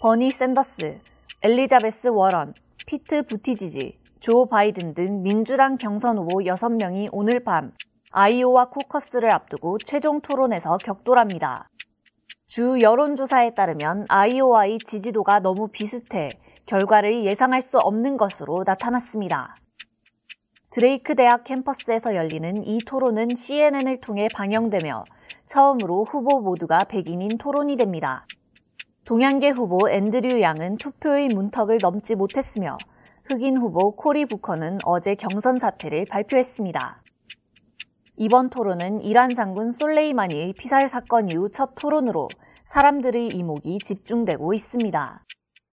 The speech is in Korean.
버니 샌더스, 엘리자베스 워런, 피트 부티지지, 조 바이든 등 민주당 경선 후보 6명이 오늘 밤 아이오와 코커스를 앞두고 최종 토론에서 격돌합니다. 주 여론조사에 따르면 아이오와의 지지도가 너무 비슷해 결과를 예상할 수 없는 것으로 나타났습니다. 드레이크 대학 캠퍼스에서 열리는 이 토론은 CNN을 통해 방영되며 처음으로 후보 모두가 백인인 토론이 됩니다. 동양계 후보 앤드류 양은 투표의 문턱을 넘지 못했으며 흑인 후보 코리 부커는 어제 경선 사태를 발표했습니다. 이번 토론은 이란 장군 솔레이마니의 피살 사건 이후 첫 토론으로 사람들의 이목이 집중되고 있습니다.